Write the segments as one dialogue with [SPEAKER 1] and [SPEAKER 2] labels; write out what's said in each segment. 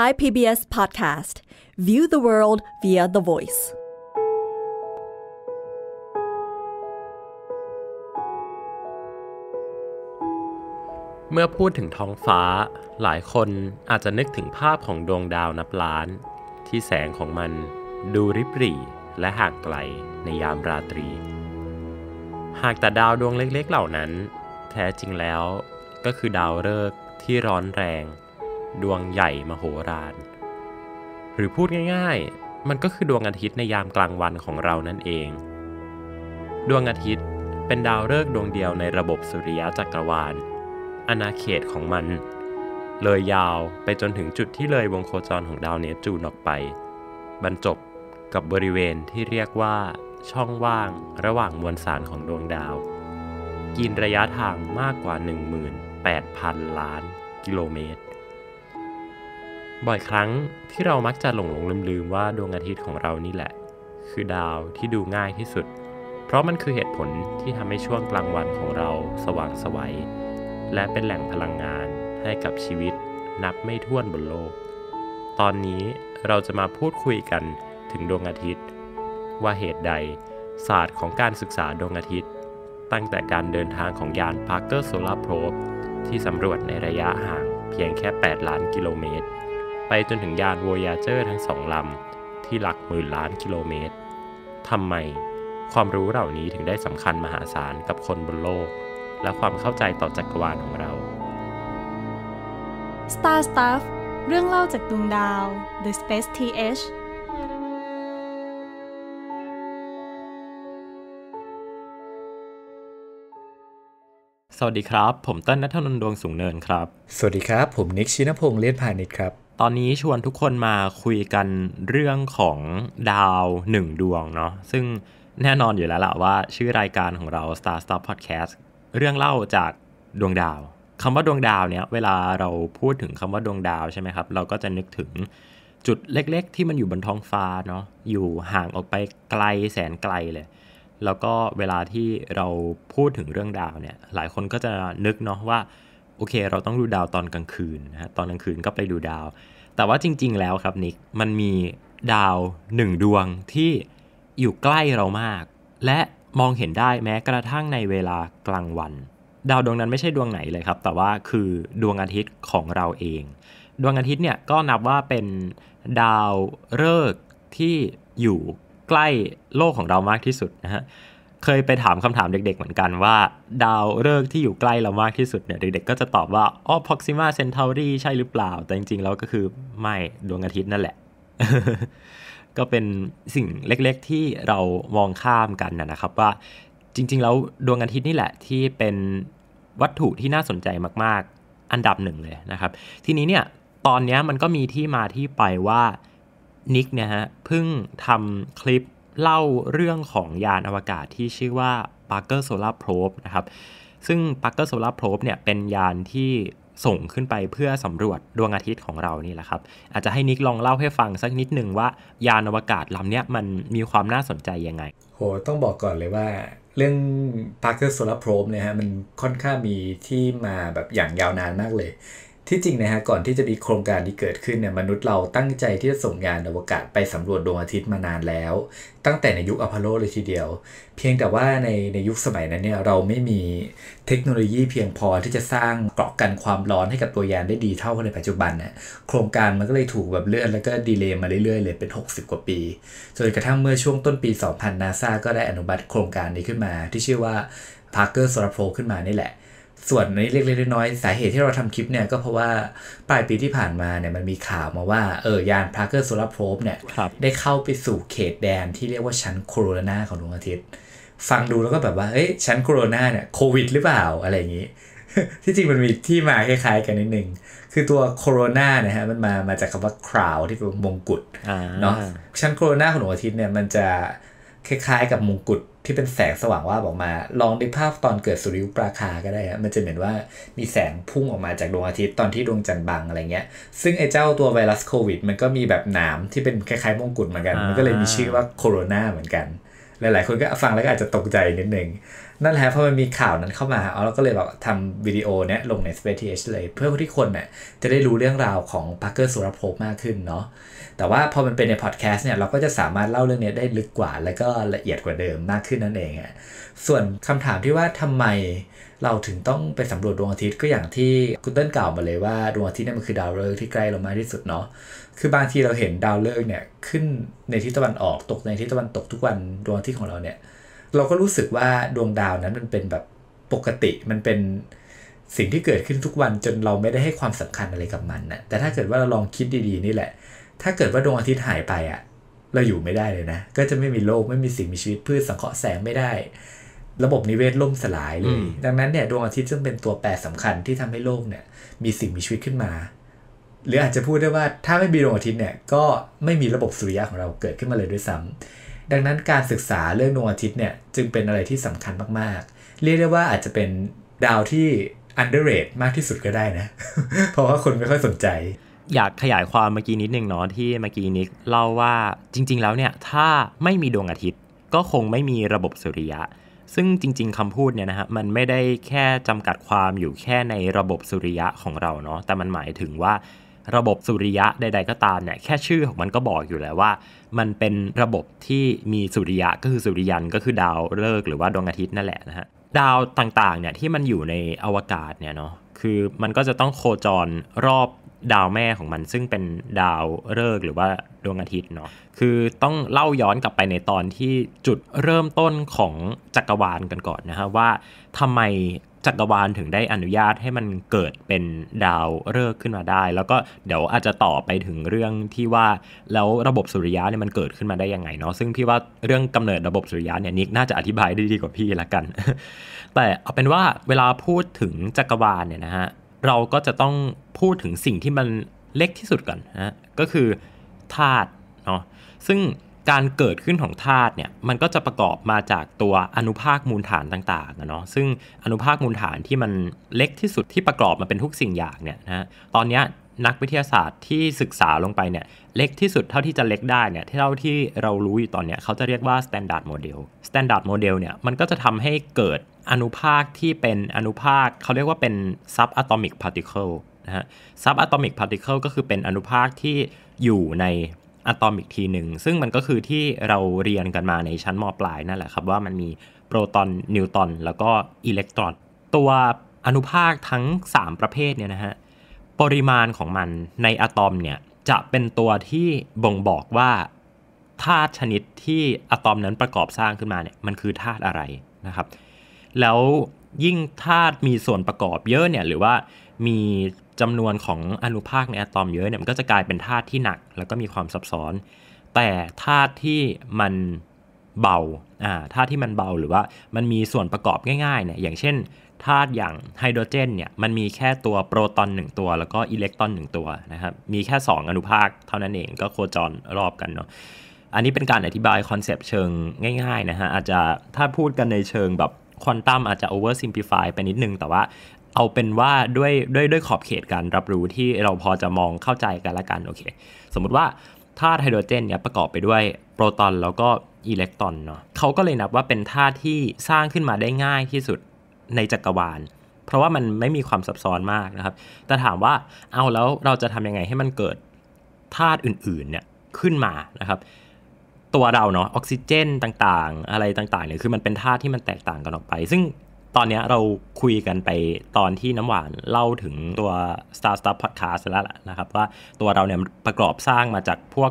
[SPEAKER 1] Thai PBS Podcast View the world via the voice
[SPEAKER 2] เมื่อพูดถึงท้องฟ้า หลายคนอาจจะนึกถึงภาพของดวงดาวนับล้านที่แสงของมันดูริบหรี่และห่างไกลในยามราตรี หากแต่ดาวดวงเล็กๆเหล่านั้น แท้จริงแล้วก็คือดาวฤกษ์ที่ร้อนแรงดวงใหญ่มโหฬารหรือพูดง่ายๆ มันก็คือดวงอาทิตย์ในยามกลางวันของเรานั่นเอง ดวงอาทิตย์เป็นดาวฤกษ์ดวงเดียวในระบบสุริยะจักรวาลอาณาเขตของมัน เลยยาวไปจนถึงจุดที่เลยวงโคจรของดาวเนปจูนออกไป บรรจบกับบริเวณที่เรียกว่า ช่องว่างระหว่างมวลสารของดวงดาว กินระยะทางมากกว่า 18,000ล้านกิโลเมตรบ่อยครั้งที่เรามักจะหลงหลงลืมลืมว่าดวงอาทิตย์ของเรานี่แหละ คือดาวที่ดูง่ายที่สุด เพราะมันคือเหตุผลที่ทำให้ช่วงกลางวันของเราสว่างสวัยและเป็นแหล่งพลังงานให้กับชีวิต นับไม่ถ้วนบนโลก ตอนนี้เราจะมาพูดคุยกันถึงดวงอาทิตย์ ว่าเหตุใดศาสตร์ของการศึกษาดวงอาทิตย์ ตั้งแต่การเดินทางของยาน Parker Solar Probe ที่สำรวจในระยะห่างเพียงแค่ 8 ล้านกิโลเมตรไปจนถึงยาน Voyager ทั้งสองลำ ที่หลักหมื่นล้านกิโลเมตร ทำไม ความรู้เหล่านี้ถึงได้สำคัญมหาศาลกับคนบนโลก และความเข้าใจต่อจักรวาลของเรา
[SPEAKER 1] Star Stuff เรื่องเล่าจากดวงดาว The Space TH
[SPEAKER 2] สวัสดีครับ ผมต้นนัทนนท์ดวงสูงเนินครับ สวัสดีครับ ผมนิกชินพงษ์เลียนพาณิชย์ครับตอนนี้ชวนทุกคนมาคุยกันเรื่องของดาวหนึ่งดวงเนาะซึ่งแน่นอนอยู่แล้วล่ะว่าชื่อรายการของเรา Star Stop Podcast เรื่องเล่าจากดวงดาวคำว่าดวงดาวเนี่ยเวลาเราพูดถึงคำว่าดวงดาวใช่ไหมครับเราก็จะนึกถึงจุดเล็กๆที่มันอยู่บนท้องฟ้าเนาะอยู่ห่างออกไปไกลแสนไกลเลย แล้วก็เวลาที่เราพูดถึงเรื่องดาวเนี่ยหลายคนก็จะนึกเนาะว่าโอเคเราต้องดูดาวตอนกลางคืนนะฮะตอนกลางคืนก็ไปดูดาว แต่ว่าจริงๆแล้วครับนิกมันมีดาวหนึ่งดวงที่อยู่ใกล้เรามาก และมองเห็นได้แม้กระทั่งในเวลากลางวัน ดาวดวงนั้นไม่ใช่ดวงไหนเลยครับ แต่ว่าคือดวงอาทิตย์ของเราเอง ดวงอาทิตย์เนี่ยก็นับว่าเป็นดาวฤกษ์ที่อยู่ใกล้โลกของเรามากที่สุดนะฮะเคยไปถามคำถามเด็กๆเหมือนกันว่าดาวฤกษ์ที่อยู่ใกล้เรามากที่สุดเนี่ยเด็กๆก็จะตอบว่าอ๋อพอกซิมาเซนเทอรี่ใช่หรือเปล่า แต่จริงๆ แล้วก็คือไม่ดวงอาทิตย์นั่นแหละ ก็เป็นสิ่งเล็กๆที่เรามองข้ามกันนะครับ ว่าจริงๆแล้วดวงอาทิตย์นี่แหละที่เป็นวัตถุที่น่าสนใจมากๆ อันดับหนึ่งเลยนะครับทีนี้เนี่ยตอนนี้มันก็มีที่มาที่ไปว่านิกเนี่ยฮะเพิ่งทำคลิปเล่าเรื่องของยานอวกาศที่ชื่อว่า Parker Solar Probe นะครับ ซึ่ง Parker Solar Probe เนี่ยเป็นยานที่ส่งขึ้นไปเพื่อสำรวจดวงอาทิตย์ของเรานี่แหละครับ อาจจะให้นิกลองเล่าให้ฟังสักนิดหนึ่งว่ายานอวกาศลำนี้มันมีความน่าสนใจยังไง
[SPEAKER 1] โห ต้องบอกก่อนเลยว่า เรื่อง Parker Solar Probe เนี่ยฮะมันค่อนข้างมีที่มาแบบอย่างยาวนานมากเลยที่จริงนะฮะก่อนที่จะมีโครงการที่เกิดขึ้นเนี่ยมนุษย์เราตั้งใจที่จะส่งยานอวกาศไปสำรวจดวงอาทิตย์มานานแล้ว ตั้งแต่ในยุคอพอลโลเลยทีเดียว เพียงแต่ว่าในในยุคสมัยนั้นเนี่ยเราไม่มีเทคโนโลยีเพียงพอที่จะสร้างเกราะกันความร้อนให้กับตัวยานได้ดีเท่าในปัจจุบันเนี่ยโครงการมันก็เลยถูกแบบเลื่อนแล้วก็ดีเลย์มาเรื่อยๆเลยเป็น 60 กว่าปีจนกระทั่งเมื่อช่วงต้นปี2000นาซาก็ได้อนุมัติโครงการนี้ขึ้นมา ที่ชื่อว่า Parker Solar Probe ขึ้นมานี่แหละส่วนนี้เล็กๆน้อยๆสาเหตุที่เราทำคลิปเนี่ยก็เพราะว่าปลายปีที่ผ่านมาเนี่ยมันมีข่าวมาว่า เออ ยานพาร์เกอร์โซลาร์โพบเนี่ย ได้เข้าไปสู่เขตแดนที่เรียกว่าชั้นโคโรนาของดวงอาทิตย์ ฟังดูแล้วก็แบบว่าเอ้ยชั้นโคโรนาเนี่ยโควิดหรือเปล่า อะไรอย่างนี้ ที่จริงมันมีที่มาคล้ายๆกันนิดนึงคือตัวโคโรนานะฮะมันมามาจากคำว่าคราวที่เป็นมงกุฎเนาะชั้นโคโรนาของดวงอาทิตย์เนี่ยมันจะคล้าย ๆ กับมงกุฎที่เป็นแสงสว่างว่าออกมาลองดูภาพตอนเกิดสุริยุปราคาก็ได้ฮะมันจะเหมือนว่ามีแสงพุ่งออกมาจากดวงอาทิตย์ตอนที่ดวงจันทร์บังอะไรเงี้ยซึ่งไอ้เจ้าตัวไวรัสโควิดมันก็มีแบบหนามที่เป็นคล้ายๆ มงกุฎเหมือนกันมัน ก็เลยมีชื่อว่าโคโรนาเหมือนกันหลายๆ คนก็ฟังแล้วก็อาจจะตกใจนิดนึงนั่นแหละเพราะมันมีข่าวนั้นเข้ามาเราก็เลยแบบทำวิดีโอเนี้ยลงใน Space TH เลยเพื่อที่คนเนี่ยจะได้รู้เรื่องราวของพาร์เกอร์สุรภพมากขึ้นเนาะแต่ว่าพอมันเป็นในพอดแคสต์เนี่ยเราก็จะสามารถเล่าเรื่องนี้ได้ลึกกว่าแล้วก็ละเอียดกว่าเดิมมากขึ้นนั่นเองอะส่วนคำถามที่ว่าทำไมเราถึงต้องไปสำรวจดวงอาทิตย์ก็อย่างที่คุณเติ้ลกล่าวมาเลยว่าดวงอาทิตย์เนี่ยมันคือดาวฤกษ์ที่ใกล้เรามากที่สุดเนาะคือบางทีเราเห็นดาวฤกษ์เนี่ยขึ้นในทิศตะวันออกตกในทิศตะวันตกทุกวันดวงอาทิตย์ของเราเนี่ยเราก็รู้สึกว่าดวงดาวนั้นมันเป็นแบบปกติมันเป็นสิ่งที่เกิดขึ้นทุกวันจนเราไม่ได้ให้ความสำคัญอะไรกับมันนะแต่ถ้าเกิดว่าเราลองคิดดี ๆนี่แหละ ถ้าเกิดว่าดวงอาทิตย์หายไปอะ่ะ เราอยู่ไม่ได้เลยนะก็จะไม่มีโลกไม่มีสิ่งมีชีวิตพืชสังเคราะห์แสงไม่ได้ ระบบนิเวศล่มสลายเลยดังนั้นเนี่ยดวงอาทิตย์ซึ่งเป็นตัวแปรสำคัญที่ทำให้โลกเนี่ย มีสิ่งมีชีวิตขึ้นมา หรืออาจจะพูดได้ว่า ถ้าไม่มีดวงอาทิตย์เนี่ย ก็ไม่มีระบบสุริยะของเราเกิดขึ้นมาเลยด้วยซ้ำดังนั้นการศึกษาเรื่องดวงอาทิตย์เนี่ยจึงเป็นอะไรที่สำคัญมากๆ เรียกได้ว่าอาจจะเป็นดาวที่ u n d e r ร a t e ทมากที่สุดก็ได้นะ เพราะว่าคนไม่ค่อยสนใจ
[SPEAKER 2] อยากขยายความเมื่อกี้นิดนึงเนาะที่เมื่อกี้นิกเล่าว่าจริงๆแล้วเนี่ยถ้าไม่มีดวงอาทิตย์ ก็คงไม่มีระบบสุริยะ ซึ่งจริงๆคำพูดเนี่ยนะฮะ มันไม่ได้แค่จำกัดความอยู่แค่ในระบบสุริยะของเราเนาะแต่มันหมายถึงว่าระบบสุริยะใด ๆก็ตามเนี่ยแค่ชื่อของมันก็บอกอยู่แล้วว่า มันเป็นระบบที่มีสุริยะ ก็คือสุริยันก็คือดาวฤกษ์หรือว่าดวงอาทิตย์นั่นแหละนะฮะดาวต่างๆเนี่ยที่มันอยู่ในอวกาศเนี่ยเนาะคือมันก็จะต้องโคจรรอบดาวแม่ของมันซึ่งเป็นดาวฤกษ์หรือว่าดวงอาทิตย์เนาะคือต้องเล่าย้อนกลับไปในตอนที่จุดเริ่มต้นของจักรวาลกันก่อนนะฮะว่าทำไมจักรวาลถึงได้อนุญาตให้มันเกิดเป็นดาวฤกษ์ขึ้นมาได้ แล้วก็เดี๋ยวอาจจะต่อไปถึงเรื่องที่ว่าแล้วระบบสุริยะเนี่ยมันเกิดขึ้นมาได้ยังไงเนาะซึ่งพี่ว่าเรื่องกำเนิดระบบสุริยะเนี่ยนิกน่าจะอธิบายได้ดีกว่าพี่ละกัน แต่เอาเป็นว่าเวลาพูดถึงจักรวาลเนี่ยนะฮะเราก็จะต้องพูดถึงสิ่งที่มันเล็กที่สุดก่อนนะก็คือธาตุเนาะซึ่งการเกิดขึ้นของธาตุเนี่ยมันก็จะประกอบมาจากตัวอนุภาคมูลฐานต่างๆนะเนาะซึ่งอนุภาคมูลฐานที่มันเล็กที่สุดที่ประกอบมาเป็นทุกสิ่งอย่างเนี่ยนะตอนนี้นักวิทยาศาสตร์ที่ศึกษาลงไปเนี่ยเล็กที่สุดเท่าที่จะเล็กได้เนี่ยเท่าที่เรารู้อยู่ตอนเนี้ยเขาจะเรียกว่า standard model standard model เนี่ยมันก็จะทำให้เกิดอนุภาคที่เป็นอนุภาคเขาเรียกว่าเป็น subatomic particle นะฮะ subatomic particle ก็คือเป็นอนุภาคที่อยู่ในอะตอมอีกทีหนึ่งซึ่งมันก็คือที่เราเรียนกันมาในชั้นมปลายนั่นแหละครับว่ามันมีโปรตอน นิวตอนแล้วก็อิเล็กตรอน ตัวอนุภาคทั้ง 3 ประเภทเนี่ยนะฮะ ปริมาณของมันในอะตอมเนี่ยจะเป็นตัวที่บ่งบอกว่าธาตุชนิดที่อะตอมนั้นประกอบสร้างขึ้นมาเนี่ยมันคือธาตุอะไรนะครับแล้วยิ่งธาตุมีส่วนประกอบเยอะเนี่ยหรือว่ามีจำนวนของอนุภาคในอะตอมเยอะเนี่ยมันก็จะกลายเป็นธาตุที่หนัก แล้วก็มีความซับซ้อน แต่ธาตุที่มันเบา อ่า ธาตุที่มันเบาหรือว่ามันมีส่วนประกอบง่ายๆเนี่ย อย่างเช่นธาตุอย่างไฮโดรเจนเนี่ยมันมีแค่ตัวโปรตอน 1 ตัวแล้วก็อิเล็กตรอน1ตัวนะครับ มีแค่ 2 อนุภาคเท่านั้นเองก็โคจรรอบกันเนาะ อันนี้เป็นการอธิบายคอนเซปต์เชิงง่ายๆนะฮะ อาจจะถ้าพูดกันในเชิงแบบควอนตัมอาจจะโอเวอร์ซิมพลิฟายไปนิดนึง แต่ว่าเอาเป็นว่าด้วยด้วยด้วยขอบเขตการรับรู้ที่เราพอจะมองเข้าใจกันละกันโอเค สมมุติว่าธาตุไฮโดรเจนเนี่ยประกอบไปด้วยโปรตอนแล้วก็อิเล็กตรอนเนาะเขาก็เลยนับว่าเป็นธาตุที่สร้างขึ้นมาได้ง่ายที่สุดในจักรวาล เพราะว่ามันไม่มีความซับซ้อนมากนะครับ แต่ถามว่าเอาแล้วเราจะทำยังไงให้มันเกิดธาตุอื่นๆเนี่ยขึ้นมานะครับ ตัวเราเนาะออกซิเจนต่างๆ อะไรต่างๆเนี่ยคือมันเป็นธาตุที่มันแตกต่างกันออกไปซึ่งตอนนี้เราคุยกันไปตอนที่น้ำหวานเล่าถึงตัว Star Stuff Podcast แล้วล่ะนะครับ ว่าตัวเราเนี่ยประกอบสร้างมาจากพวก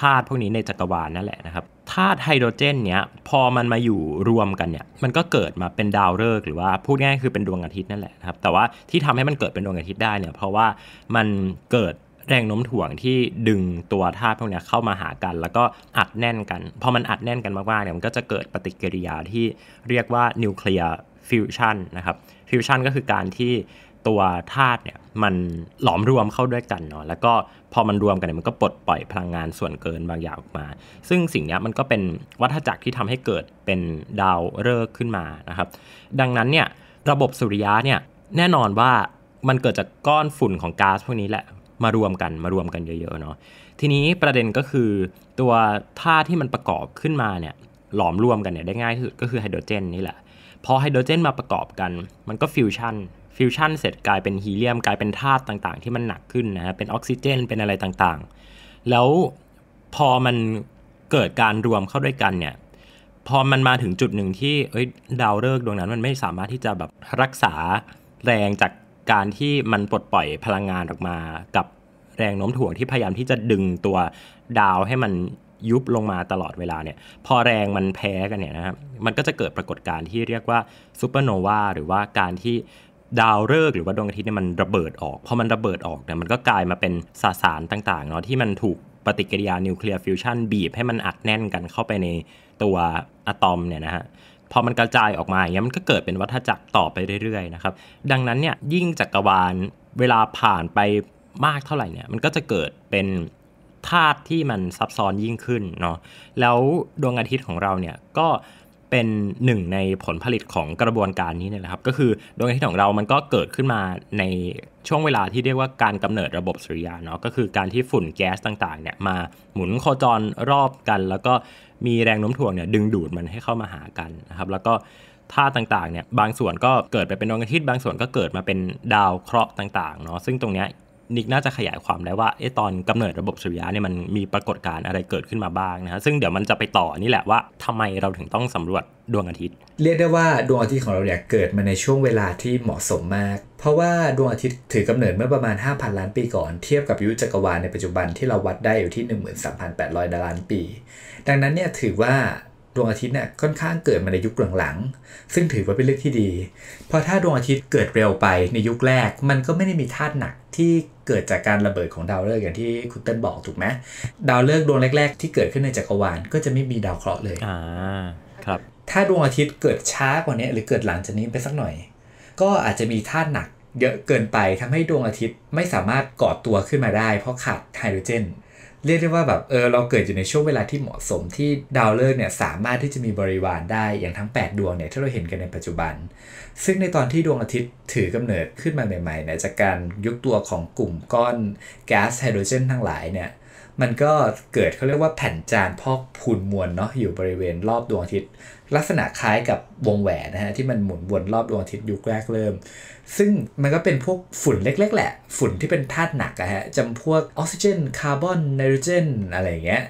[SPEAKER 2] ธาตุพวกนี้ในจักรวาลนั่นแหละนะครับธาตุไฮโดรเจนเนี้ยพอมันมาอยู่รวมกันเนี่ยมันก็เกิดมาเป็นดาวฤกษ์หรือว่าพูดง่ายคือเป็นดวงอาทิตย์นั่นแหละนะครับ แต่ว่าที่ทำให้มันเกิดเป็นดวงอาทิตย์ได้เนี่ยเพราะว่ามันเกิดแรงโน้มถ่วงที่ดึงตัวธาตุพวกนี้เข้ามาหากันแล้วก็อัดแน่นกัน พอมันอัดแน่นกันมากๆเนี่ยมันก็จะเกิดปฏิกิริยาที่เรียกว่านิวเคลียร์ฟิวชันนะครับ ฟิวชันก็คือการที่ตัวธาตุเนี่ยมันหลอมรวมเข้าด้วยกันเนาะ แล้วก็พอมันรวมกันเนี่ยมันก็ปลดปล่อยพลังงานส่วนเกินบางอย่างออกมา ซึ่งสิ่งนี้มันก็เป็นวัฏจักรที่ทำให้เกิดเป็นดาวฤกษ์ขึ้นมานะครับ ดังนั้นเนี่ยระบบสุริยะเนี่ยแน่นอนว่ามันเกิดจากก้อนฝุ่นของก๊าซพวกนี้แหละมารวมกันมารวมกันเยอะๆเนาะทีนี้ประเด็นก็คือตัวธาตุที่มันประกอบขึ้นมาเนี่ยหลอมรวมกันเนี่ยได้ง่ายที่สุดก็คือไฮโดรเจน นี่แหละ พอไฮโดรเจนมาประกอบกัน มันก็ฟิวชั่นฟิวชั่นเสร็จกลายเป็นฮีเลียมกลายเป็นธาตุต่างๆ ที่มันหนักขึ้นนะฮะ เป็นออกซิเจนเป็นอะไรต่างๆ แล้วพอมันเกิดการรวมเข้าด้วยกันเนี่ย พอมันมาถึงจุดหนึ่งที่เอ้ยดาวฤกษ์ดวงนั้นมันไม่สามารถที่จะแบบรักษาแรงจากการที่มันปลดปล่อยพลังงานออกมากับแรงโน้มถ่วงที่พยายามที่จะดึงตัวดาวให้มันยุบลงมาตลอดเวลาเนี่ย พอแรงมันแพ้กันเนี่ยนะครับมันก็จะเกิดปรากฏการณ์ที่เรียกว่าซูเปอร์โนวาหรือว่าการที่ดาวฤกษ์หรือว่าดวงอาทิตย์เนี่ยมันระเบิดออกพอมันระเบิดออกเนี่ยมันก็กลายมาเป็นสสารต่างๆเนาะที่มันถูกปฏิกิริยานิวเคลียร์ฟิวชันบีบให้มันอัดแน่นกันเข้าไปในตัวอะตอมเนี่ยนะฮะพอมันกระจายออกมาอย่างเงี้ยมันก็เกิดเป็นวัฏจักรต่อไปเรื่อยๆนะครับดังนั้นเนี่ยยิ่งจักรวาลเวลาผ่านไปมากเท่าไหร่เนี่ย มันก็จะเกิดเป็นธาตุที่มันซับซ้อนยิ่งขึ้นเนาะแล้วดวงอาทิตย์ของเราเนี่ยก็เป็นหนึ่งในผลผลิตของกระบวนการนี้เนี่ยนะครับ ก็คือดวงอาทิตย์ของเรา มันก็เกิดขึ้นมาในช่วงเวลาที่เรียกว่าการกำเนิดระบบสุริยะเนาะก็คือการที่ฝุ่นแก๊สต่างๆเนี่ยมาหมุนโคจรรอบกัน แล้วก็มีแรงโน้มถ่วงเนี่ยดึงดูดมันให้เข้ามาหากันนะครับแล้วก็ธาตุต่างๆเนี่ยบางส่วนก็เกิดไปเป็นดวงอาทิตย์บางส่วนก็เกิดมาเป็นดาวเคราะห์ต่างๆเนาะซึ่งตรงเนี้ยนิกน่าจะขยายความได้ว่าไอ้ตอนกำเนิดระบบสุริยะเนี่ยมันมีปรากฏการณ์อะไรเกิดขึ้นมาบ้างนะฮะซึ่งเดี๋ยวมันจะไปต่อนี่แหละว่าทำไมเราถึงต้องสำรวจดวงอาทิตย์
[SPEAKER 1] เรียกได้ว่าดวงอาทิตย์ของเราเนี่ยเกิดมาในช่วงเวลาที่เหมาะสมมาก เพราะว่าดวงอาทิตย์ถือกำเนิด เมื่อประมาณ 5,000 ล้านปีก่อนเทียบกับยุจักรวาลในปัจจุบันที่เราวัดได้อยู่ที่ 13,800ล้านปีดังนั้นเนี่ยถือว่าดวงอาทิตย์เนี่ยค่อนข้างเกิดมาในยุคหลังๆ ซึ่งถือว่าเป็นเรื่องที่ดี เพราะถ้าดวงอาทิตย์เกิดเร็วไปในยุคแรก มันก็ไม่ได้มีธาตุหนักที่เกิดจากการระเบิดของดาวฤกษ์อย่างที่คุณเต้นบอกถูกไหมดาวฤกษ์ดวงแรก ๆ ที่เกิดขึ้นในจักรวาลก็จะไม่มีดาวเคราะห์เลยอ่าครับถ้าดวงอาทิตย์เกิดช้ากว่านี้หรือเกิดหลังจากนี้ไปสักหน่อย ก็อาจจะมีธาตุหนักเยอะเกินไปทำให้ดวงอาทิตย์ไม่สามารถก่อตัวขึ้นมาได้เพราะขาดไฮโดรเจนเรียกได้ว่าแบบเออเราเกิดอยู่ในช่วงเวลาที่เหมาะสมที่ดาวฤกษ์เนี่ยสามารถที่จะมีบริวารได้อย่างทั้ง 8 ดวงเนี่ยที่เราเห็นกันในปัจจุบัน ซึ่งในตอนที่ดวงอาทิตย์ถือกำเนิดขึ้นมาใหม่ๆเนี่ยจากการยุบตัวของกลุ่มก้อนแก๊สไฮโดรเจนทั้งหลายเนี่ยมันก็เกิดเขาเรียกว่าแผ่นจานพอกพูนมวลเนาะอยู่บริเวณรอบดวงอาทิตย์ ลักษณะคล้ายกับวงแหวนนะฮะที่มันหมุนวนรอบดวงอาทิตย์ยุคแรกเริ่มซึ่งมันก็เป็นพวกฝุ่นเล็ก ๆ แหละ ฝุ่นที่เป็นธาตุหนักอะฮะจำพวกออกซิเจน คาร์บอน ไนโตรเจนอะไรเงี้ย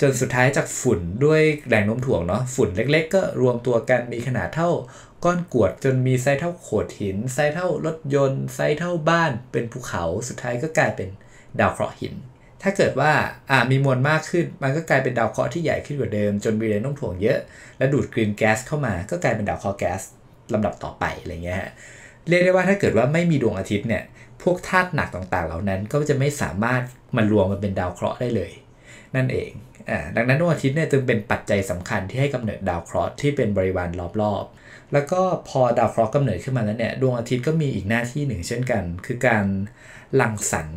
[SPEAKER 1] จนสุดท้ายจากฝุ่นด้วยแรงโน้มถ่วงเนาะ ฝุ่นเล็ก ๆ ก็รวมตัวกันมีขนาดเท่าก้อนกวด จนมีไซส์เท่าโขดหิน ไซส์เท่ารถยนต์ ไซส์เท่าบ้าน เป็นภูเขา สุดท้ายก็กลายเป็นดาวเคราะห์หิน ถ้าเกิดว่ามีมวลมากขึ้น มันก็กลายเป็นดาวเคราะห์ที่ใหญ่ขึ้นกว่าเดิม จนมีแรงโน้มถ่วงเยอะ และดูดกลืนแก๊สเข้ามา ก็กลายเป็นดาวเคราะห์แก๊สลำดับต่อไปอะไรเงี้ยฮะเรียกได้ว่าถ้าเกิดว่าไม่มีดวงอาทิตย์เนี่ยพวกธาตุหนักต่างๆเหล่านั้นก็จะไม่สามารถมารวมมันเป็นดาวเคราะห์ได้เลย นั่นเองอดังนั้นดวงอาทิตย์เนี่ยจึงเป็นปัจจัยสำคัญที่ให้กำเนิดดาวเคราะห์ที่เป็นบริวารรอบๆ แล้วก็พอดาวเคราะห์กำเนิดขึ้นมาแล้วเนี่ยดวงอาทิตย์ก็มีอีกหน้าที่หนึ่งเช่นกัน คือการหลั่งสรร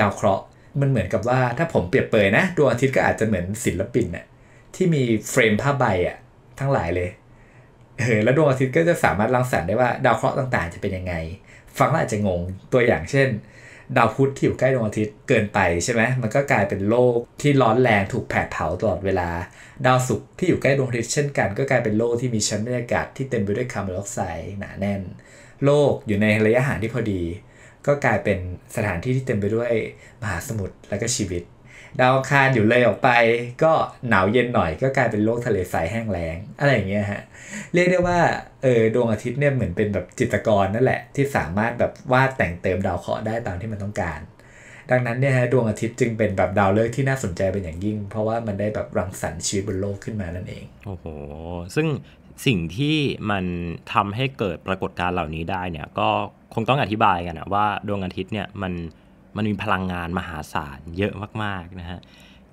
[SPEAKER 1] ดาวเคราะห์มันเหมือนกับว่า ถ้าผมเปรียบเปยนะ ดวงอาทิตย์ก็อาจจะเหมือนศิลปินน่ยที่มีเฟรมผ้าใบอ่ะทั้งหลายเลยเออแล้วดวงอาทิตย์ก็จะสามารถรังสรรค์ได้ว่า ดาวเคราะห์ต่างๆ จะเป็นยังไง ฟังแล้วอาจจะงง ตัวอย่างเช่น ดาวพุธที่อยู่ใกล้ดวงอาทิตย์เกินไปใช่ไหมมันก็กลายเป็นโลกที่ร้อนแรงถูกแผดเผาตลอดเวลา ดาวศุกร์ที่อยู่ใกล้ดวงอาทิตย์เช่นกันก็กลายเป็นโลกที่มีชั้นบรรยากาศที่เต็มไปด้วยคาร์บอนไดออกไซด์หนาแน่น โลกอยู่ในระยะห่างที่พอดี ก็กลายเป็นสถานที่ที่เต็มไปด้วยมหาสมุทรและก็ชีวิตดาวคารอยู่เลยออกไป ก็หนาวเย็นหน่อยก็กลายเป็นโลกทะเลทรายแห้งแล้งอะไรอย่างเงี้ยฮะเรียกได้ว่าเออดวงอาทิตย์เนี่ยเหมือนเป็นแบบจิตรกรนั่นแหละ ที่สามารถแบบวาดแต่งเติมดาวเคราะห์ได้ตามที่มันต้องการ ดังนั้นเนี่ยฮะดวงอาทิตย์จึงเป็นแบบดาวฤกษ์ที่น่าสนใจเป็นอย่างยิ่ง เพราะว่ามันได้แบบรังสรรค์ชีวิตบนโลกขึ้นมานั่นเองโอ้โห
[SPEAKER 2] ซึ่งสิ่งที่มันทำให้เกิดปรากฏการณ์เหล่านี้ได้เนี่ย ก็คงต้องอธิบายกันนะว่า ดวงอาทิตย์เนี่ยมันมันมีพลังงานมหาศาลเยอะมากๆนะฮะ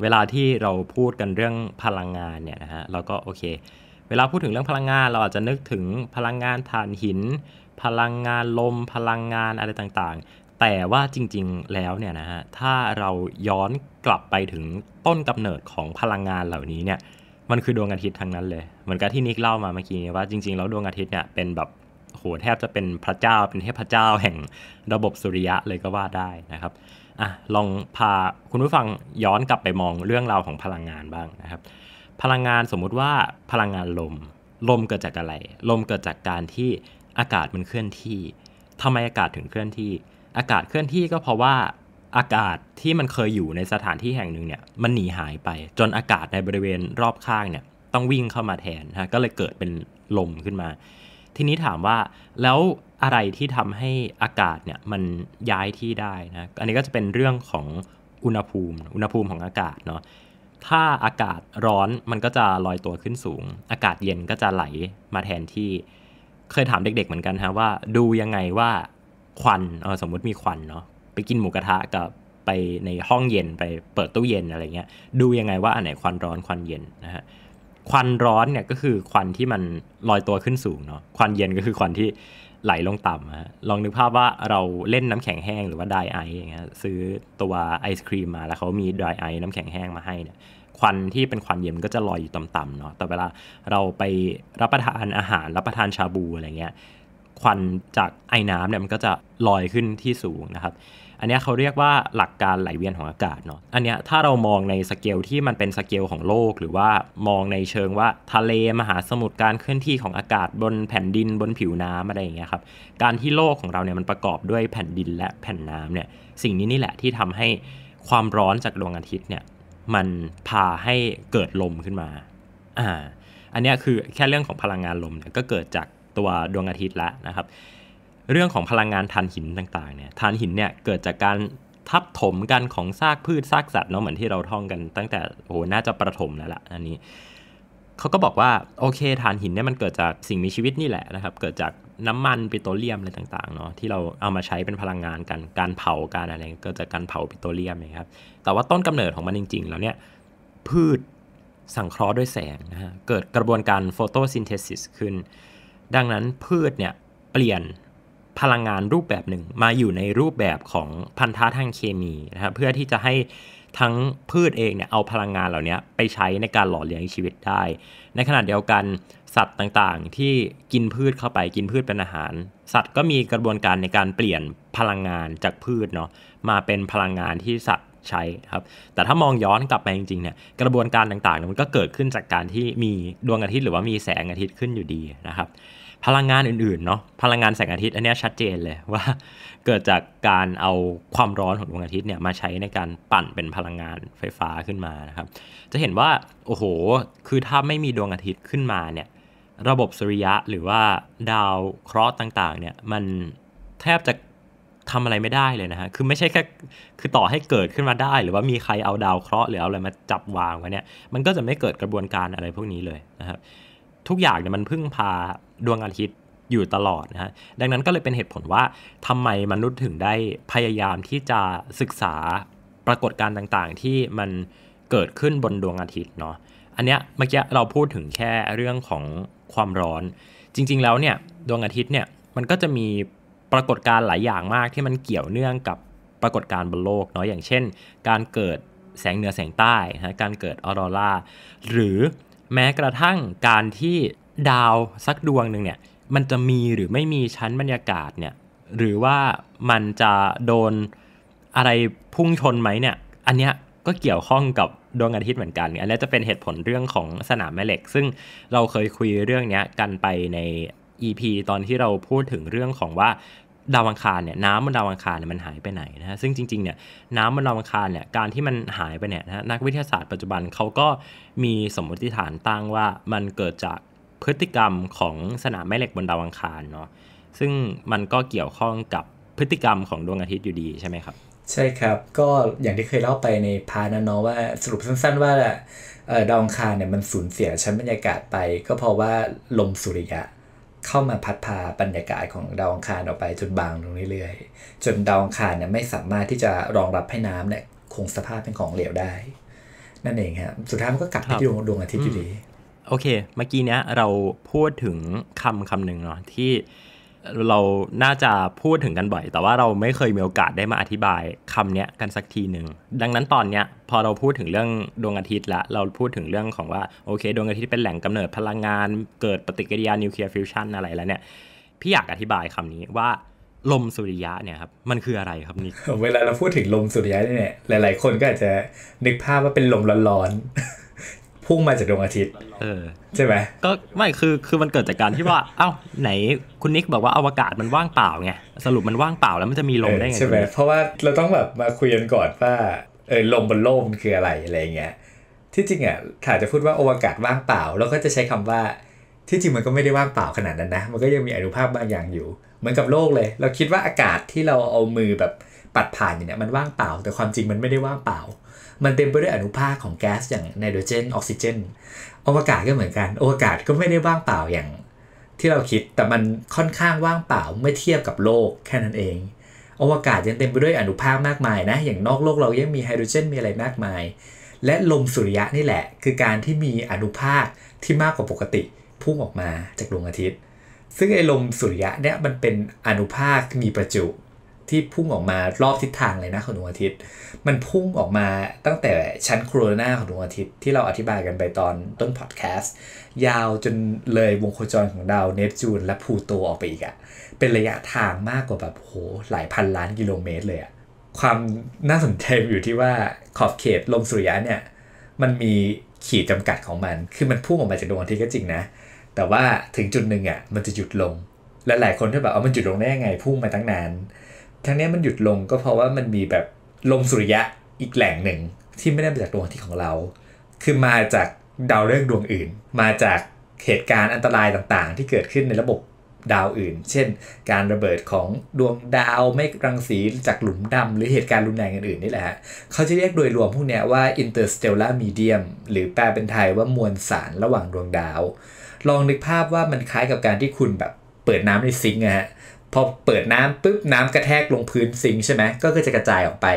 [SPEAKER 2] เวลาที่เราพูดกันเรื่องพลังงานเนี่ยนะฮะเราก็โอเค เวลาพูดถึงเรื่องพลังงานเราอาจจะนึกถึงพลังงานถ่านหิน พลังงานลมพลังงานอะไรต่างๆ แต่ว่าจริงๆแล้วเนี่ยนะฮะถ้าเราย้อนกลับไปถึงต้นกำเนิดของพลังงานเหล่านี้เนี่ยมันคือดวงอาทิตย์ทั้งนั้นเลยเหมือนกับที่นิกเล่ามาเมื่อกี้ว่าจริงๆแล้วดวงอาทิตย์เนี่ยเป็นแบบโห แทบจะเป็นพระเจ้าเป็นเทพเจ้าแห่งระบบสุริยะเลยก็ว่าได้นะครับอ่ะลองพา คุณผู้ฟังย้อนกลับไปมองเรื่องราวของพลังงานบ้างนะครับ พลังงานสมมุติว่าพลังงานลม ลมเกิดจากอะไร ลมเกิดจากการที่อากาศมันเคลื่อนที่ ทำไมอากาศถึงเคลื่อนที่ อากาศเคลื่อนที่ก็เพราะว่าอากาศที่มันเคยอยู่ในสถานที่แห่งหนึ่งเนี่ยมันหนีหายไป จนอากาศในบริเวณรอบข้างเนี่ยต้องวิ่งเข้ามาแทนฮะก็เลยเกิดเป็นลมขึ้นมาทีนี้ถามว่าแล้วอะไรที่ทำให้อากาศเนี่ยมันย้ายที่ได้นะอันนี้ก็จะเป็นเรื่องของอุณหภูมิอุณหภูมิของอากาศเนาะถ้าอากาศร้อนมันก็จะลอยตัวขึ้นสูง อากาศเย็นก็จะไหลมาแทนที่เคยถามเด็ก ๆ เหมือนกันฮะว่าดูยังไงว่าควันเออสมมติมีควันเนาะไปกินหมูกระทะกับไปในห้องเย็นไปเปิดตู้เย็นอะไรเงี้ยดูยังไงว่าอันไหนควันร้อนควันเย็นนะฮะควันร้อนเนี่ยก็คือ ควันที่มันลอยตัวขึ้นสูงเนาะ ควันเย็นก็คือควันที่ไหลลงต่ำฮะ ลองนึกภาพว่าเราเล่นน้ำแข็งแห้งหรือว่าดายไออย่างเงี้ยซื้อตัวไอศครีมมาแล้วเขามีดายไอน้ำแข็งแห้งมาให้เนี่ยควันที่เป็นควันเย็นก็จะลอยอยู่ต่ำๆเนาะแต่เวลาเราไปรับประทานอาหารรับประทานชาบูอะไรเงี้ยควันจากไอ้น้ำเนี่ยมันก็จะลอยขึ้นที่สูงนะครับอันนี้เขาเรียกว่าหลักการไหลเวียนของอากาศเนาะ อันนี้ถ้าเรามองในสเกลที่มันเป็นสเกลของโลก หรือว่ามองในเชิงว่าทะเลมหาสมุทรการเคลื่อนที่ของอากาศบนแผ่นดินบนผิวน้ำอะไรอย่างเงี้ยครับ การที่โลกของเราเนี่ยมันประกอบด้วยแผ่นดินและแผ่นน้ำเนี่ยสิ่งนี้นี่แหละที่ทำให้ความร้อนจากดวงอาทิตย์เนี่ยมันพาให้เกิดลมขึ้นมา อ่า อันนี้คือแค่เรื่องของพลังงานลมเนี่ยก็เกิดจากตัวดวงอาทิตย์ละนะครับเรื่องของพลังงานทานหินต่างๆเนี่ยทานหินเนี่ยเกิดจากการทับถมกันของซากพืชซากสัตว์เนาะเหมือนที่เราท่องกันตั้งแต่ โอ้โหน่าจะประถมแล้วละอันนี้เขาก็บอกว่าโอเคทานหินเนี่ยมันเกิดจากสิ่งมีชีวิตนี่แหละนะครับ เกิดจากน้ำมันปิโตรเลียมอะไรต่างๆเนาะที่เราเอามาใช้เป็นพลังงานกัน การเผา การอะไรเกิดจากการเผาปิโตรเลียมนะครับ แต่ว่าต้นกำเนิดของมันจริงๆ แล้วเนี่ย พืชสังเคราะห์ด้วยแสงนะฮะ เกิดกระบวนการโฟโตซินเทซิสขึ้น ดังนั้นพืชเนี่ยเปลี่ยนพลังงานรูปแบบหนึ่งมาอยู่ในรูปแบบของพันธะทางเคมีนะครับเพื่อที่จะให้ทั้งพืชเองเนี่ยเอาพลังงานเหล่านี้ไปใช้ในการหล่อเลี้ยงชีวิตได้ ในขณะเดียวกันสัตว์ต่างๆที่กินพืชเข้าไปกินพืชเป็นอาหาร สัตว์ก็มีกระบวนการในการเปลี่ยนพลังงานจากพืชเนาะมาเป็นพลังงานที่สัตว์ใช้ครับแต่ถ้ามองย้อนกลับไปจริงๆเนี่ยกระบวนการต่างๆมันก็เกิดขึ้นจากการที่มีดวงอาทิตย์หรือว่ามีแสงอาทิตย์ขึ้นอยู่ดีนะครับพลังงานอื่นๆ เนาะพลังงานแสงอาทิตย์อันนี้ชัดเจนเลย ว่าเกิดจากการเอาความร้อนของดวงอาทิตย์เนี่ย มาใช้ในการปั่นเป็นพลังงานไฟฟ้าขึ้นมานะครับ จะเห็นว่าโอ้โห คือถ้าไม่มีดวงอาทิตย์ขึ้นมาเนี่ยระบบสุริยะหรือว่าดาวเคราะห์ต่าง ๆ เนี่ยมันแทบจะทำอะไรไม่ได้เลยนะฮะ คือไม่ใช่แค่คือต่อให้เกิดขึ้นมาได้ หรือว่ามีใครเอาดาวเคราะห์หรือเอาอะไรมาจับวางไว้เนี่ยมันก็จะไม่เกิดกระบวนการอะไรพวกนี้เลยนะครับทุกอย่างเนี่ยมันพึ่งพาดวงอาทิตย์อยู่ตลอดนะฮะ ดังนั้นก็เลยเป็นเหตุผลว่าทำไมมนุษย์ถึงได้พยายามที่จะศึกษาปรากฏการณ์ต่างๆที่มันเกิดขึ้นบนดวงอาทิตย์เนาะ อันเนี้ยเมื่อกี้เราพูดถึงแค่เรื่องของความร้อน จริงๆ แล้วเนี่ยดวงอาทิตย์เนี่ยมันก็จะมีปรากฏการณ์หลายอย่างมากที่มันเกี่ยวเนื่องกับปรากฏการณ์บนโลกเนาะอย่างเช่น การเกิดแสงเหนือแสงใต้นะการเกิดออโรราหรือแม้กระทั่งการที่ดาวสักดวงหนึ่งเนี่ยมันจะมีหรือไม่มีชั้นบรรยากาศเนี่ยหรือว่ามันจะโดนอะไรพุ่งชนไหมเนี่ยอันเนี้ยก็เกี่ยวข้องกับดวงอาทิตย์เหมือนกันอันนี้จะเป็นเหตุผลเรื่องของสนามแม่เหล็ก ซึ่งเราเคยคุยเรื่องนี้กันไปใน EP ตอนที่เราพูดถึงเรื่องของว่าดาวอังคารเนี่ยน้ำบนดาวอังคารเนี่ยมันหายไปไหนนะฮะซึ่งจริงๆเนี่ยน้ำบนดาวอังคารเนี่ยการที่มันหายไปเนี่ยนะนักวิทยาศาสตร์ปัจจุบันเขาก็มีสมมติฐานตั้งว่ามันเกิดจากพฤติกรรมของสนามแม่เหล็กบนดาวอังคารเนาะซึ่งมันก็เกี่ยวข้องกับพฤติกรรมของดวงอาทิตย์อยู่ดีใช่ไหมครับ
[SPEAKER 1] ใช่ครับก็อย่างที่เคยเล่าไปในพาร์นั้นเนาะว่าสรุปสั้น ๆ ว่าดาวอังคารเนี่ยมันสูญเสียชั้นบรรยากาศไปก็เพราะว่าลมสุริยะเข้ามาพัดพาบรรยากาศของดาวองคารออกไปจนบางลงเรื่อยๆ จนดาวองคารเนี่ยไม่สามารถที่จะรองรับให้น้ำเนี่ยคงสภาพเป็นของเหลวได้ นั่นเองครับสุดท้ายมันก็กลับไปที่ดวงอาทิตย์อยู่ดี
[SPEAKER 2] โอเค เมื่อกี้เนี้ยเราพูดถึงคำคำหนึ่งเนาะที่เราน่าจะพูดถึงกันบ่อย แต่ว่าเราไม่เคยมีโอกาสได้มาอธิบายคำนี้กันสักทีหนึ่งดังนั้นตอนเนี้ยพอเราพูดถึงเรื่องดวงอาทิตย์ละเราพูดถึงเรื่องของว่าโอเค ดวงอาทิตย์เป็นแหล่งกำเนิดพลังงานเกิดปฏิกิริยานิวเคลียร์ฟิวชันอะไรแล้วเนี่ยพี่อยากอธิบายคำนี้ว่าลมสุริยะเนี่ยครับมันคืออะไรครับนี่เว
[SPEAKER 1] ลาเราพูดถึงลมสุริยะเนี่ยหลายๆคนก็อาจจะนึกภาพว่าเป็นลมร้อนพุ่งมาจากดวงอาทิตย์ใช่ไหม
[SPEAKER 2] ก็ ไม่คือคือมันเกิดจากการที่ว่า เอ้าไหนคุณนิกบอกว่าอวกาศมันว่างเปล่าไงสรุปมันว่างเปล่าแล้วมันจะมีลมได้ไงใช่ไหมเพ
[SPEAKER 1] ราะว่า เราต้องแบบมาคุยกันก่อนว่าเออลมบนโลกมันคืออะไรอะไรเงี้ยที่จริงอ่ะถ้าจะพูดว่าอวกาศว่างเปล่าเราก็จะใช้คำว่าที่จริงมันก็ไม่ได้ว่างเปล่าขนาดนั้นนะ มันก็ยังมีอนุภาพบางอย่างอยู่เหมือนกับโลกเลยเราคิดว่าอากาศที่เราเอามือแบบปัดผ่านอย่างเนี้ยมันว่างเปล่าแต่ความจริงมันไม่ได้ว่างเปล่ามันเต็มไปด้วยอนุภาคของแก๊สอย่างไนโตรเจน ออกซิเจนอวกาศก็เหมือนกันอวกาศก็ไม่ได้ว่างเปล่าอย่าง ที่เราคิดแต่มันค่อนข้างว่างเปล่าเมื่อเทียบกับโลกแค่นั้นเอง อวกาศยังเต็มไปด้วยอนุภาคมากมายนะ อย่างนอกโลกเรายังมีไฮโดรเจนมีอะไรมากมาย และลมสุริยะนี่แหละ คือการที่มีอนุภาคที่มากกว่าปกติพุ่งออกมาจากดวงอาทิตย์ ซึ่งไอ้ลมสุริยะเนี่ยมันเป็นอนุภาคมีประจุที่พุ่งออกมารอบทิศทางเลยนะของดวงอาทิตย์ มันพุ่งออกมาตั้งแต่ชั้นโครโรนาของดวงอาทิตย์ที่เราอธิบายกันไปตอนต้นพอดแคสต์ ยาวจนเลยวงโคจรของดาวเนปจูน และพูโตออกไปอีกอะเป็นระยะทางมากกว่าแบบโหหลายพันล้านกิโลเมตรเลยอะความน่าสนใจอยู่ที่ว่าขอบเขตลมสุริยะเนี่ย มันมีขีดจำกัดของมัน คือมันพุ่งออกมาจากดวงอาทิตย์ก็จริงนะ แต่ว่าถึงจุดหนึ่งอะะมันจะหยุดลง และหลายคนที่แบบเอามันหยุดลงได้ยังไงพุ่งมาตั้งนานท้งนี้มันหยุดลงก็เพราะว่ามันมีแบบลมสุริยะอีกแหล่งหนึ่งที่ไม่ได้มาจากดวงอาทิตย์ของเรา คือมาจากดาวฤกษ์ดวงอื่น มาจากเหตุการณ์อันตรายต่างๆที่เกิดขึ้นในระบบดาวอื่น เช่นการระเบิดของดวงดาวเมฆรังสีจากหลุมดำ หรือเหตุการณ์รุนแรงอื่นๆนี่แหละฮะเขาจะเรียกโดยรวมพวกนี้ว่า interstellar medium หรือแปลเป็นไทยว่ามวลสารระหว่างดวงดาว ลองนึกภาพว่ามันคล้ายกับการที่คุณแบบเปิดน้ำในซิงค์ะฮะพอเปิดน้ำปุ๊บ น้ำกระแทกลงพื้นซิงใช่ไหมก็จะกระจายออกไป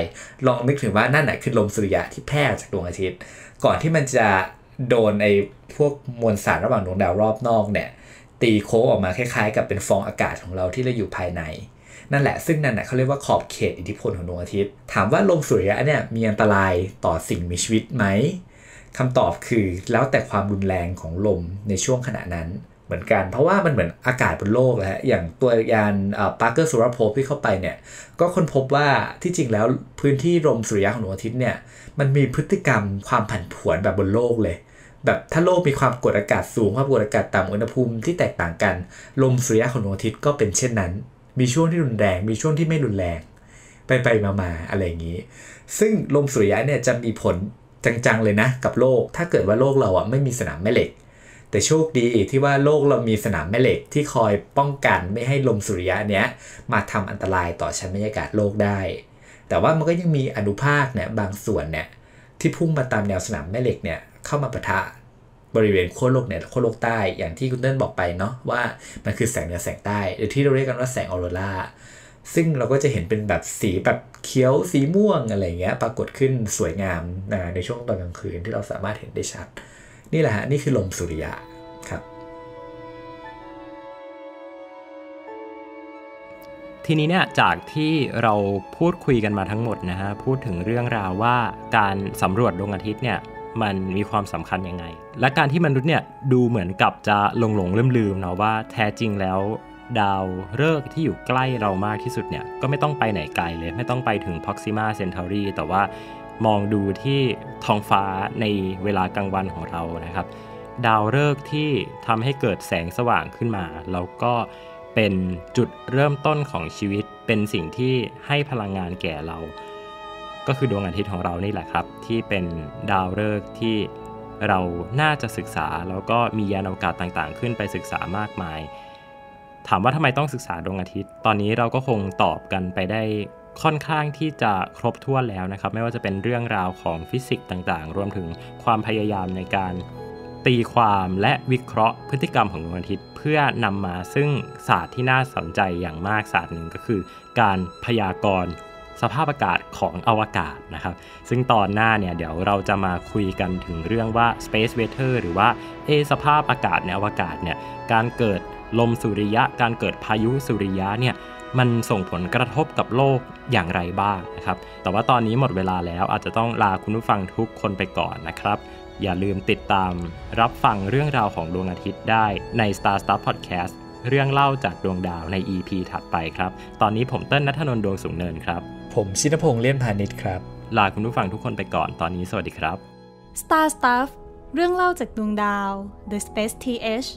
[SPEAKER 1] ลองนึกถึงว่านั่นแหละคือลมสุริยะที่แพร่จากดวงอาทิตย์ ก่อนที่มันจะโดนไอ้พวกมวลสารระหว่างดวงดาวรอบนอกเนี่ยตีโค้งออกมาคล้ายๆกับเป็นฟองอากาศของเราที่เราอยู่ภายใน นั่นแหละ ซึ่งนั่นแหะเขาเรียกว่าขอบเขตอิทธิพลของดวงอาทิตย์ ถามว่าลมสุริยะเนี่ยมีอันตรายต่อสิ่งมีชีวิตไหมคำตอบคือแล้วแต่ความรุนแรงของลมในช่วงขณะนั้นเหมือนกัน เพราะว่ามันเหมือนอากาศบนโลกแหละอย่างตัวยานปาร์เกอร์สุรโพที่เข้าไปเนี่ย ก็ค้นพบว่าที่จริงแล้วพื้นที่ลมสุริยะของดวงอาทิตย์เนี่ย มันมีพฤติกรรมความผันผวนแบบบนโลกเลย แบบถ้าโลกมีความกดอากาศสูง ความกดอากาศต่ำอุณหภูมิที่แตกต่างกัน ลมสุริยะของดวงอาทิตย์ก็เป็นเช่นนั้น มีช่วงที่รุนแรง มีช่วงที่ไม่รุนแรง ไปไปมามาอะไรอย่างนี้ ซึ่งลมสุริยะเนี่ยจะมีผลจังๆเลยนะ กับโลก ถ้าเกิดว่าโลกเราอ่ะไม่มีสนามแม่เหล็กแต่โชคดีอีกที่ว่าโลกเรามีสนามแม่เหล็กที่คอยป้องกัน ไม่ให้ลมสุริยะเนี้ยมาทำอันตรายต่อชั้นบรรยากาศโลกได้ แต่ว่ามันก็ยังมีอนุภาคเนี่ยบางส่วนเนี่ยที่พุ่งมาตามแนวสนามแม่เหล็กเนี่ยเข้ามาปะทะบริเวณขั้วโลกเนี่ยขั้วโลกใต้อย่างที่คุณเต้นบอกไปเนาะว่ามันคือแสงเหนือแสงใต้หรือที่เราเรียกกันว่าแสงออโรราซึ่งเราก็จะเห็นเป็นแบบสีแบบเขียวสีม่วงอะไรเงี้ยปรากฏขึ้นสวยงามในช่วงตอนกลางคืนที่เราสามารถเห็นได้ชัดนี่แหละฮะนี่คือลมสุริยะครับ
[SPEAKER 2] ทีนี้เนี่ยจากที่เราพูดคุยกันมาทั้งหมดนะฮะพูดถึงเรื่องราวว่าการสำรวจดวงอาทิตย์เนี่ยมันมีความสำคัญยังไง และการที่มนุษย์เนี่ยดูเหมือนกับจะหลงหลงลืมลืมเนาะว่าแท้จริงแล้ว ดาวฤกษ์ที่อยู่ใกล้เรามากที่สุดเนี่ยก็ไม่ต้องไปไหนไกลเลย ไม่ต้องไปถึง Proxima Centauri แต่ว่ามองดูที่ท้องฟ้าในเวลากลางวันของเรานะครับ ดาวฤกษ์ที่ทำให้เกิดแสงสว่างขึ้นมา แล้วก็เป็นจุดเริ่มต้นของชีวิตเป็นสิ่งที่ให้พลังงานแก่เรา ก็คือดวงอาทิตย์ของเรานี่แหละครับ ที่เป็นดาวฤกษ์ที่เราน่าจะศึกษาแล้วก็มียานอวกาศต่างๆ ขึ้นไปศึกษามากมาย ถามว่าทำไมต้องศึกษาดวงอาทิตย์ตอนนี้เราก็คงตอบกันไปได้ค่อนข้างที่จะครบถ้วนแล้วนะครับไม่ว่าจะเป็นเรื่องราวของฟิสิกส์ต่างๆ รวมถึงความพยายามในการตีความและวิเคราะห์พฤติกรรมของดวงอาทิตย์เพื่อนำมาซึ่งศาสตร์ที่น่าสนใจอย่างมากศาสตร์หนึ่งก็คือ การพยากรณ์สภาพอากาศของอวกาศนะครับซึ่งตอนหน้าเนี่ยเดี๋ยวเราจะมาคุยกันถึงเรื่องว่า space weather หรือว่าเอสภาพอากาศในอวกาศเนี่ยการเกิดลมสุริยะ การเกิดพายุสุริยะเนี่ยมันส่งผลกระทบกับโลกอย่างไรบ้างนะครับ แต่ว่าตอนนี้หมดเวลาแล้วอาจจะต้องลาคุณผู้ฟังทุกคนไปก่อนนะครับ อย่าลืมติดตามรับฟังเรื่องราวของดวงอาทิตย์ได้ใน Star Stuff Podcast เรื่องเล่าจากดวงดาวใน EP ถัดไปครับ ตอนนี้ผมเต้นนัทนนท์ดวงสูงเนินครับ ผมชินพงษ์เลี่ยนพาณิชย์ครับ ลาคุณผู้ฟังทุกคนไปก่อน ตอนนี้สวัสดีครับ
[SPEAKER 1] Star Stuff เรื่องเล่าจากดวงดาว The Space TH